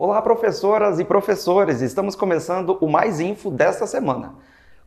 Olá, professoras e professores! Estamos começando o Mais Info desta semana.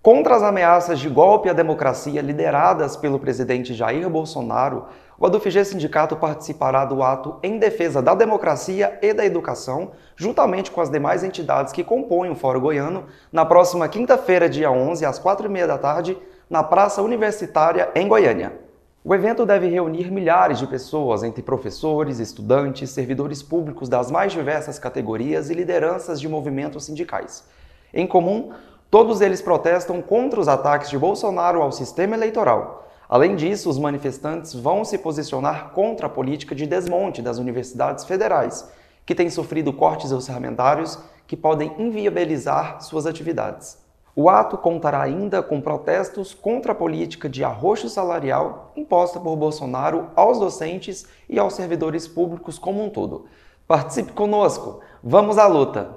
Contra as ameaças de golpe à democracia lideradas pelo presidente Jair Bolsonaro, o ADUFG Sindicato participará do ato em defesa da democracia e da educação, juntamente com as demais entidades que compõem o Fórum Goiano, na próxima quinta-feira, dia 11, às 4h30 da tarde, na Praça Universitária, em Goiânia. O evento deve reunir milhares de pessoas, entre professores, estudantes, servidores públicos das mais diversas categorias e lideranças de movimentos sindicais. Em comum, todos eles protestam contra os ataques de Bolsonaro ao sistema eleitoral. Além disso, os manifestantes vão se posicionar contra a política de desmonte das universidades federais, que têm sofrido cortes orçamentários que podem inviabilizar suas atividades. O ato contará ainda com protestos contra a política de arroxo salarial imposta por Bolsonaro aos docentes e aos servidores públicos como um todo. Participe conosco! Vamos à luta!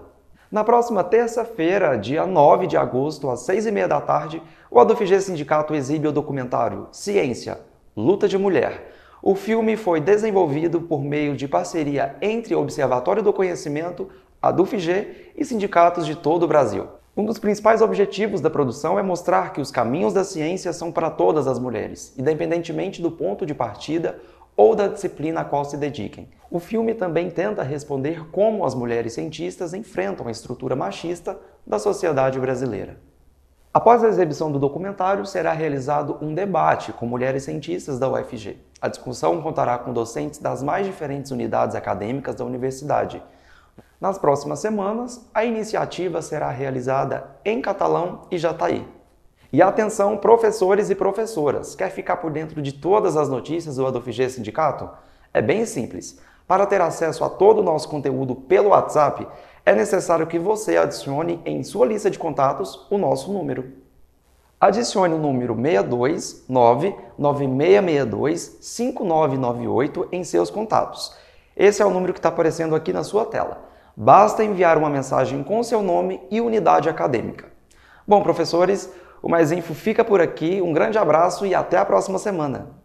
Na próxima terça-feira, dia 9 de agosto, às 6h30 da tarde, o Adufg Sindicato exibe o documentário Ciência, Luta de Mulher. O filme foi desenvolvido por meio de parceria entre o Observatório do Conhecimento, Adufg e sindicatos de todo o Brasil. Um dos principais objetivos da produção é mostrar que os caminhos da ciência são para todas as mulheres, independentemente do ponto de partida ou da disciplina a qual se dediquem. O filme também tenta responder como as mulheres cientistas enfrentam a estrutura machista da sociedade brasileira. Após a exibição do documentário, será realizado um debate com mulheres cientistas da UFG. A discussão contará com docentes das mais diferentes unidades acadêmicas da universidade, nas próximas semanas, a iniciativa será realizada em Catalão e já tá aí. E atenção, professores e professoras, quer ficar por dentro de todas as notícias do Adolfg Sindicato? É bem simples. Para ter acesso a todo o nosso conteúdo pelo WhatsApp, é necessário que você adicione em sua lista de contatos o nosso número. Adicione o número 629 9662 5998 em seus contatos. Esse é o número que está aparecendo aqui na sua tela. Basta enviar uma mensagem com seu nome e unidade acadêmica. Bom, professores, o Mais Info fica por aqui. Um grande abraço e até a próxima semana.